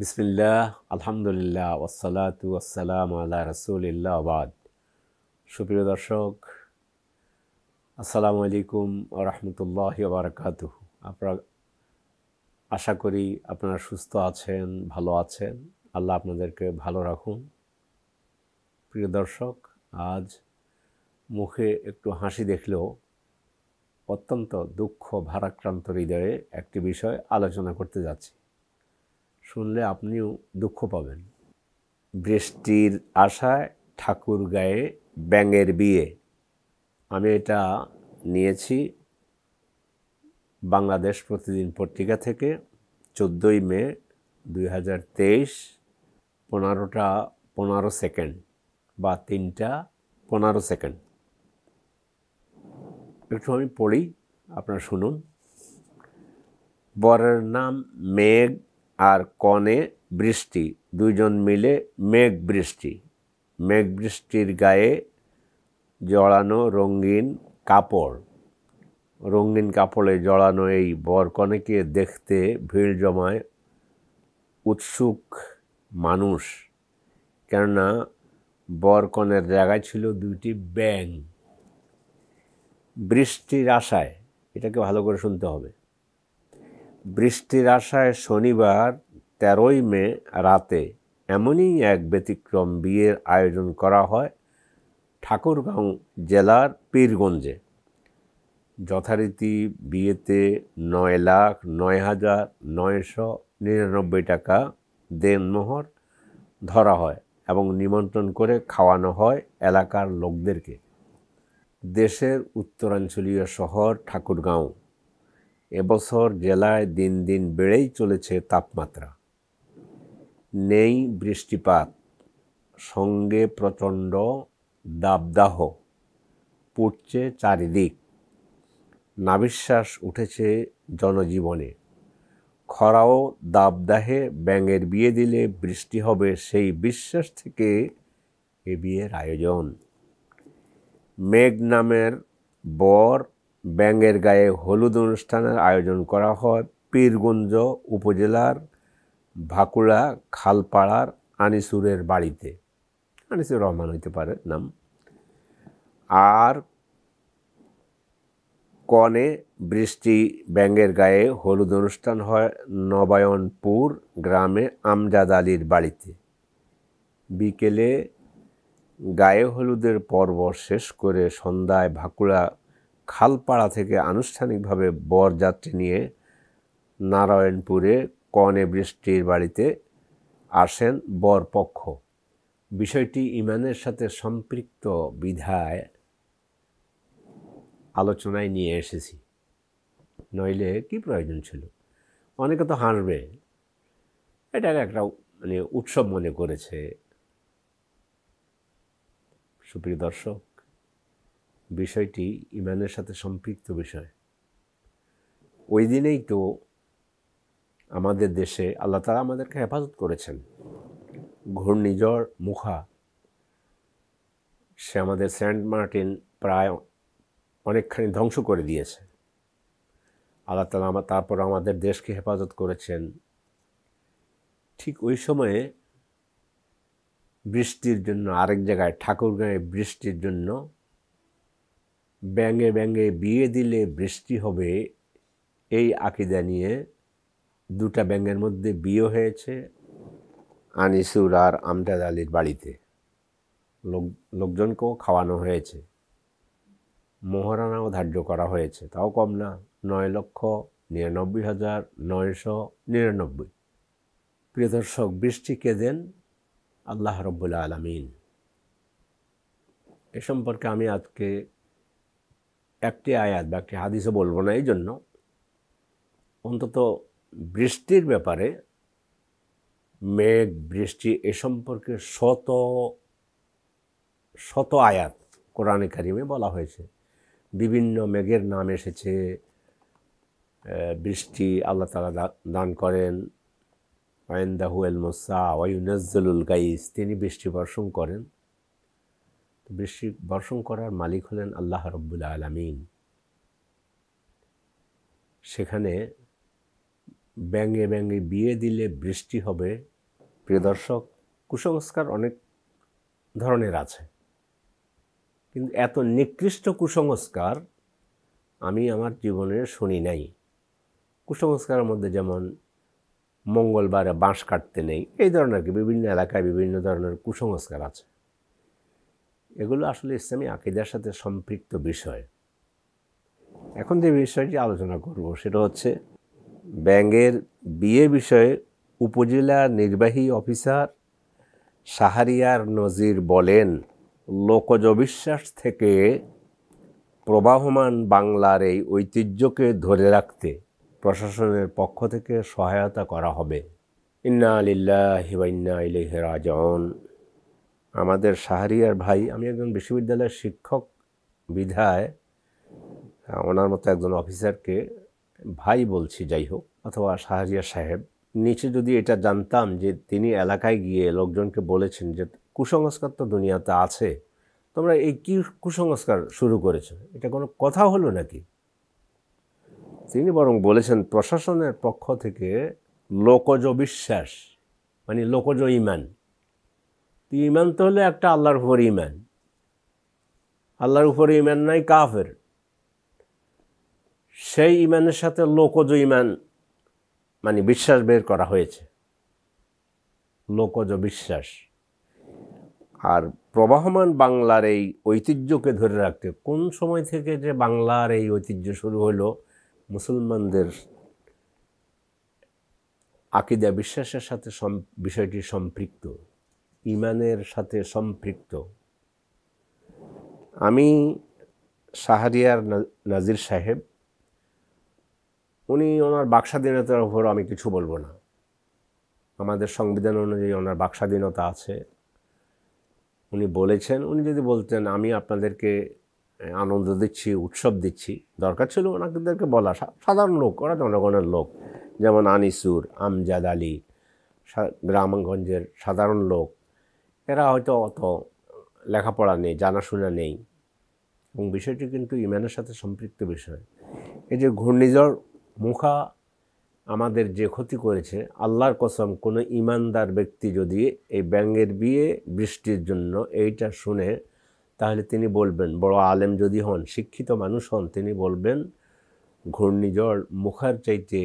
বিসমিল্লাহ আলহামদুলিল্লাহ ওসালাতু আসসালাম আল্লাহ রসুলিল্লা আবাদ সুপ্রিয় দর্শক আসসালামু আলাইকুম রহমতুল্লাহ বারকাত আপনারা আশা করি আপনারা সুস্থ আছেন ভালো আছেন আল্লাহ আপনাদেরকে ভালো রাখুন প্রিয় দর্শক আজ মুখে একটু হাসি দেখলেও অত্যন্ত দুঃখ ভারাক্রান্ত হৃদয়ে একটি বিষয় আলোচনা করতে যাচ্ছি শুনলে আপনিও দুঃখ পাবেন বৃষ্টির আশায় ঠাকুর গায়ে ব্যাঙের বিয়ে আমি এটা নিয়েছি বাংলাদেশ প্রতিদিন পত্রিকা থেকে চোদ্দোই মে দুই হাজার তেইশ পনেরোটা পনেরো সেকেন্ড বা তিনটা পনেরো সেকেন্ড একটু আমি পড়ি আপনারা শুনুন বরের নাম মেঘ আর কনে বৃষ্টি দুইজন মিলে মেঘ বৃষ্টি মেঘ বৃষ্টির গায়ে জড়ানো রঙিন কাপড় রঙিন কাপড়ে জড়ানো এই বরকনেকে দেখতে ভিড় জমায় উৎসুক মানুষ কেননা বরকনের জায়গায় ছিল দুইটি ব্যাং বৃষ্টির আশায় এটাকে ভালো করে শুনতে হবে বৃষ্টির আশায় শনিবার তেরোই মে রাতে এমনই এক ব্যতিক্রম বিয়ের আয়োজন করা হয় ঠাকুরগাঁও জেলার পীরগঞ্জে যথারীতি বিয়েতে নয় লাখ নয় হাজার নয়শো নিরানব্বই টাকা দেনমোহর ধরা হয় এবং নিমন্ত্রণ করে খাওয়ানো হয় এলাকার লোকদেরকে দেশের উত্তরাঞ্চলীয় শহর ঠাকুরগাঁও এবছর জেলায় দিন দিন বেড়েই চলেছে তাপমাত্রা নেই বৃষ্টিপাত সঙ্গে প্রচণ্ড দাবদাহ পড়ছে চারিদিক নাবিশ্বাস উঠেছে জনজীবনে খরাও দাবদাহে ব্যাঙের বিয়ে দিলে বৃষ্টি হবে সেই বিশ্বাস থেকে এ বিয়ের আয়োজন মেঘ নামের বর ব্যাঙের গায়ে হলুদ অনুষ্ঠানের আয়োজন করা হয় পীরগঞ্জ উপজেলার ভাকুড়া খালপাড়ার আনিসুরের বাড়িতে আনিসুর রহমান হইতে পারে নাম আর কনে বৃষ্টি ব্যাঙের গায়ে হলুদ অনুষ্ঠান হয় নবায়নপুর গ্রামে আমজাদ আলীর বাড়িতে বিকেলে গায়ে হলুদের পর্ব শেষ করে সন্ধ্যায় ভাকুড়া খালপাড়া থেকে আনুষ্ঠানিকভাবে বরযাত্রী নিয়ে নারায়ণপুরে কনে বৃষ্টির বাড়িতে আসেন বরপক্ষ বিষয়টি ইমানের সাথে সম্পৃক্ত বিধায় আলোচনায় নিয়ে এসেছি নইলে কি প্রয়োজন ছিল অনেকে তো হাসবে এটা একটা মানে উৎসব মনে করেছে সুপ্রিয় দর্শক বিষয়টি ইমানের সাথে সম্পৃক্ত বিষয় ওই দিনেই তো আমাদের দেশে আল্লাহ তালা আমাদেরকে হেফাজত করেছেন ঘূর্ণিঝড় মুখা সে আমাদের সেন্ট মার্টিন প্রায় অনেকখানি ধ্বংস করে দিয়েছে আল্লাহ তালা আমার তারপর আমাদের দেশকে হেফাজত করেছেন ঠিক ওই সময়ে বৃষ্টির জন্য আরেক জায়গায় ঠাকুরগাঁয়ে বৃষ্টির জন্য ব্যাঙে ব্যাঙে বিয়ে দিলে বৃষ্টি হবে এই আকিদা নিয়ে দুটা ব্যাঙের মধ্যে বিয়ে হয়েছে আনিসুর আর আমটাদ আলীর বাড়িতে লোক লোকজনকেও খাওয়ানো হয়েছে মহারানাও ধার্য করা হয়েছে তাও কম না নয় লক্ষ নিরানব্বই হাজার নয়শো নিরানব্বই প্রিয়দর্শক বৃষ্টি কে দেন আল্লাহ রব্বুল আলমিন এ সম্পর্কে আমি আজকে একটি আয়াত বা একটি হাদিসে বলবো না এই জন্য অন্তত বৃষ্টির ব্যাপারে মেঘ বৃষ্টি এ সম্পর্কে শত শত আয়াত কোরআনে কারিমে বলা হয়েছে বিভিন্ন মেঘের নাম এসেছে বৃষ্টি আল্লাহ তালা দান করেন আয়েন্দাহু মোসা ওয়াইনজ্জুল গাইস তিনি বৃষ্টি বর্ষণ করেন বৃষ্টির বর্ষণ করার মালিক হলেন আল্লাহ রব্বুল আলমিন সেখানে ব্যাঙে ব্যাঙে বিয়ে দিলে বৃষ্টি হবে প্রিয় দর্শক কুসংস্কার অনেক ধরনের আছে কিন্তু এত নিকৃষ্ট কুসংস্কার আমি আমার জীবনে শুনি নাই কুসংস্কারের মধ্যে যেমন মঙ্গলবারে বাঁশ কাটতে নেই এই ধরনের বিভিন্ন এলাকায় বিভিন্ন ধরনের কুসংস্কার আছে এগুলো আসলে ইসলামী আকিদার সাথে সম্পৃক্ত বিষয় এখন যে বিষয়টি আলোচনা করব সেটা হচ্ছে ব্যাঙ্গের বিয়ে বিষয়ে উপজেলা নির্বাহী অফিসার সাহারিয়ার নজির বলেন লোকজ বিশ্বাস থেকে প্রবাহমান বাংলার এই ঐতিহ্যকে ধরে রাখতে প্রশাসনের পক্ষ থেকে সহায়তা করা হবে ইন্না আলিল্লাহ হিবাইন্না ইলেহ রাজন আমাদের শাহরিয়ার ভাই আমি একজন বিশ্ববিদ্যালয়ের শিক্ষক বিধায় ওনার মতো একজন অফিসারকে ভাই বলছি যাই হোক অথবা শাহরিয়ার সাহেব নিচে যদি এটা জানতাম যে তিনি এলাকায় গিয়ে লোকজনকে বলেছেন যে কুসংস্কার তো দুনিয়াতে আছে তোমরা এই কী কুসংস্কার শুরু করেছো এটা কোনো কথা হলো নাকি তিনি বরং বলেছেন প্রশাসনের পক্ষ থেকে লোকজ বিশ্বাস মানে লোকজ ইমান তো ইমান তো হলো একটা আল্লাহর উপর ইমান আল্লাহর উপর ইমান নাই কাফের সেই ইমানের সাথে লোকজ ইমান মানে বিশ্বাস বের করা হয়েছে লোকজ বিশ্বাস আর প্রবাহমান বাংলার এই ঐতিহ্যকে ধরে রাখতে কোন সময় থেকে যে বাংলার এই ঐতিহ্য শুরু হলো মুসলমানদের আকিদা বিশ্বাসের সাথে বিষয়টি সম্পৃক্ত ইমানের সাথে সম্পৃক্ত আমি শাহরিয়ার নাজির সাহেব উনি ওনার বাকস্বাধীনতার উপর আমি কিছু বলবো না আমাদের সংবিধান অনুযায়ী ওনার বাকস্বাধীনতা আছে উনি বলেছেন উনি যদি বলতেন আমি আপনাদেরকে আনন্দ দিচ্ছি উৎসব দিচ্ছি দরকার ছিল ওনাদেরকে বলা সাধারণ লোক ওরা জনগণের লোক যেমন আনিসুর আমজাদ আলী গ্রামগঞ্জের সাধারণ লোক এরা হয়তো অত লেখাপড়া নেই জানাশোনা নেই এবং বিষয়টি কিন্তু ইমানের সাথে সম্পৃক্ত বিষয় এই যে ঘূর্ণিঝড় মুখা আমাদের যে ক্ষতি করেছে আল্লাহর কসম কোনো ইমানদার ব্যক্তি যদি এই ব্যাঙের বিয়ে বৃষ্টির জন্য এইটা শুনে তাহলে তিনি বলবেন বড় আলেম যদি হন শিক্ষিত মানুষ হন তিনি বলবেন ঘূর্ণিঝড় মুখার চাইতে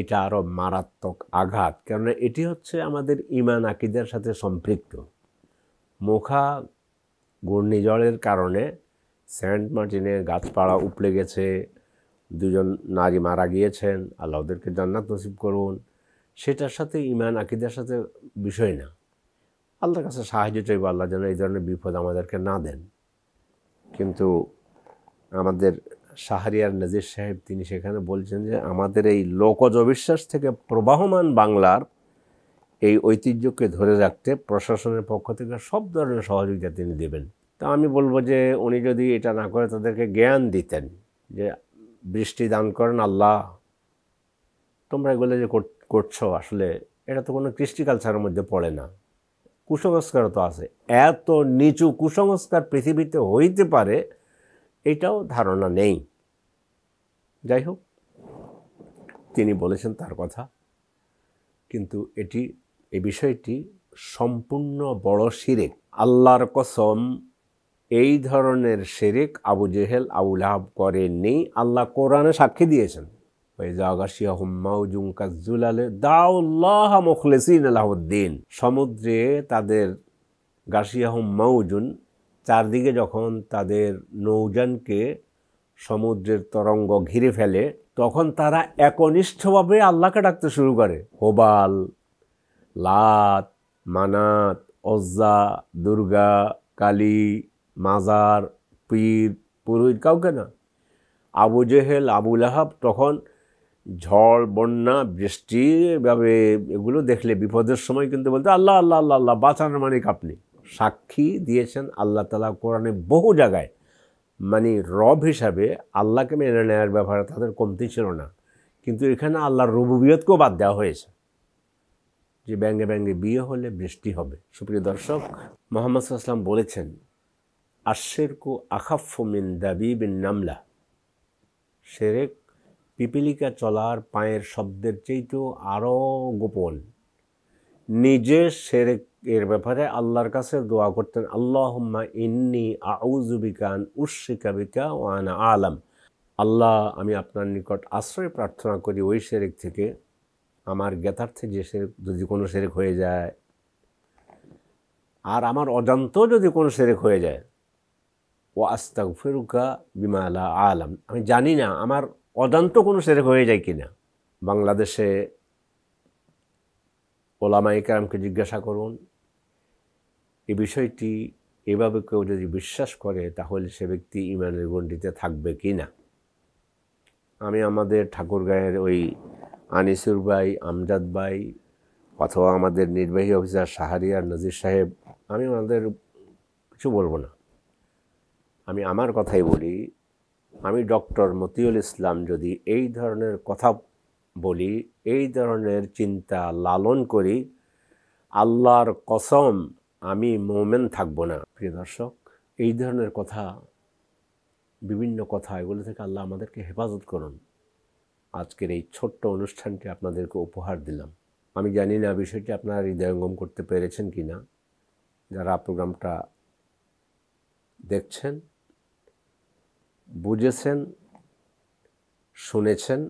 এটা আরও মারাত্মক আঘাত কেননা এটি হচ্ছে আমাদের ইমান আকিদের সাথে সম্পৃক্ত মোখা ঘূর্ণিঝড়ের কারণে সেন্ট মার্টিনে গাছপাড়া উপড়ে গেছে দুজন নারী মারা গিয়েছেন আল্লাহ ওদেরকে জান্নাত নসিব করুন সেটার সাথে ইমান আকিদার সাথে বিষয় না আল্লাহর কাছে সাহায্য চাইব আল্লাহ যেন এই ধরনের বিপদ আমাদেরকে না দেন কিন্তু আমাদের শাহরিয়ার নজির সাহেব তিনি সেখানে বলছেন যে আমাদের এই লোকজ অবিশ্বাস থেকে প্রবাহমান বাংলার এই ঐতিহ্যকে ধরে রাখতে প্রশাসনের পক্ষ থেকে সব ধরনের সহযোগিতা তিনি দেবেন তা আমি বলবো যে উনি যদি এটা না করে তাদেরকে জ্ঞান দিতেন যে বৃষ্টি দান করেন আল্লাহ তোমরা এগুলো যে করছো আসলে এটা তো কোনো কৃষ্টি কালচারের মধ্যে পড়ে না কুসংস্কার তো আছে এত নিচু কুসংস্কার পৃথিবীতে হইতে পারে এটাও ধারণা নেই যাই হোক তিনি বলেছেন তার কথা কিন্তু এটি এই বিষয়টি সম্পূর্ণ বড় শিরেক আল্লাহর কসম এই ধরনের শেরেক আবু জেহেল আবুল আহাব করেননি আল্লাহ কোরআনে সাক্ষী দিয়েছেন আলাউদ্দিন সমুদ্রে তাদের গাশিয়াহম মাউজুন চারদিকে যখন তাদের নৌজানকে সমুদ্রের তরঙ্গ ঘিরে ফেলে তখন তারা একনিষ্ঠভাবে আল্লাহকে ডাকতে শুরু করে হোবাল লাত মানাত অজ্জা দুর্গা কালী মাজার পীর পুরোহিত কাউকে না আবু জেহেল আবুল আহাব তখন ঝড় বন্যা বৃষ্টি এভাবে এগুলো দেখলে বিপদের সময় কিন্তু বলতে আল্লাহ আল্লাহ আল্লাহ আল্লাহ বাঁচানোর মানিক আপনি সাক্ষী দিয়েছেন আল্লাহ তালা কোরআনে বহু জায়গায় মানে রব হিসাবে আল্লাহকে মেনে নেওয়ার ব্যাপারে তাদের কমতি ছিল না কিন্তু এখানে আল্লাহর রবুবিয়তকেও বাদ দেওয়া হয়েছে যে ব্যাঙ্গে ব্যাঙ্গে বিয়ে হলে বৃষ্টি হবে সুপ্রিয় দর্শক মোহাম্মদ সাল্লাম বলেছেন আশেরকু আখাফুমিন দাবি বিন নামলা সেরেক পিপিলিকা চলার পায়ের শব্দের চেয়েও আরও গোপন নিজে সেরেক এর ব্যাপারে আল্লাহর কাছে দোয়া করতেন আল্লাহ ইন্নি আউজুবিকান উশিকাবিকা ওয়ান আলাম আল্লাহ আমি আপনার নিকট আশ্রয় প্রার্থনা করি ওই সেরেক থেকে আমার জ্ঞাতার্থে যে সে যদি কোনো সেরেক হয়ে যায় আর আমার অজান্ত যদি কোনো সেরেক হয়ে যায় ও আস্তাক ফেরুকা বিমালা আলাম আমি জানি না আমার অজান্ত কোনো সেরেক হয়ে যায় কি না বাংলাদেশে ওলামাইকারামকে জিজ্ঞাসা করুন এই বিষয়টি এভাবে কেউ যদি বিশ্বাস করে তাহলে সে ব্যক্তি ইমানের গণ্ডিতে থাকবে কি না আমি আমাদের ঠাকুর গায়ের ওই আনিসুর ভাই আমজাদ ভাই অথবা আমাদের নির্বাহী অফিসার শাহারিয়ার নজির সাহেব আমি ওনাদের কিছু বলবো না আমি আমার কথাই বলি আমি ডক্টর মতিউল ইসলাম যদি এই ধরনের কথা বলি এই ধরনের চিন্তা লালন করি আল্লাহর কসম আমি মোমেন থাকব না প্রিয় দর্শক এই ধরনের কথা বিভিন্ন কথা এগুলো থেকে আল্লাহ আমাদেরকে হেফাজত করুন আজকের এই ছোট্ট অনুষ্ঠানটি আপনাদেরকে উপহার দিলাম আমি জানি না বিষয়টি আপনারা হৃদয়ঙ্গম করতে পেরেছেন কি না যারা প্রোগ্রামটা দেখছেন বুঝেছেন শুনেছেন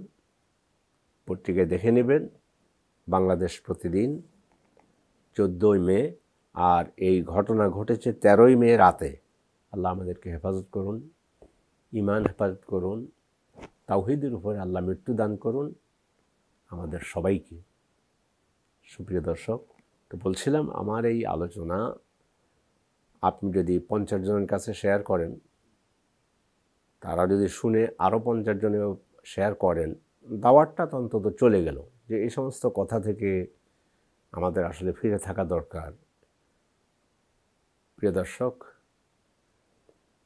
পত্রিকায় দেখে নেবেন বাংলাদেশ প্রতিদিন চোদ্দোই মে আর এই ঘটনা ঘটেছে তেরোই মে রাতে আল্লাহ আমাদেরকে হেফাজত করুন ইমান হেফাজত করুন তাওহিদের উপরে আল্লাহ মৃত্যু দান করুন আমাদের সবাইকে সুপ্রিয় দর্শক তো বলছিলাম আমার এই আলোচনা আপনি যদি পঞ্চাশ জনের কাছে শেয়ার করেন তারা যদি শুনে আরও পঞ্চাশ জনে শেয়ার করেন দাওয়ারটা তো অন্তত চলে গেল যে এই সমস্ত কথা থেকে আমাদের আসলে ফিরে থাকা দরকার প্রিয় দর্শক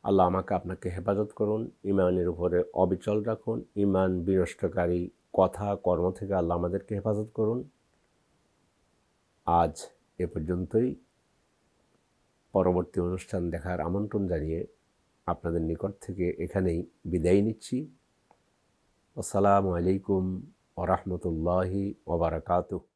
আল্লাহ আমাকে আপনাকে হেফাজত করুন ইমানের উপরে অবিচল রাখুন ইমান বিনষ্টকারী কথা কর্ম থেকে আল্লাহ আমাদেরকে হেফাজত করুন আজ এ পর্যন্তই পরবর্তী অনুষ্ঠান দেখার আমন্ত্রণ জানিয়ে আপনাদের নিকট থেকে এখানেই বিদায় নিচ্ছি আসসালামু আলাইকুম ওরহমতুল্লাহি ওবরাকাতুহ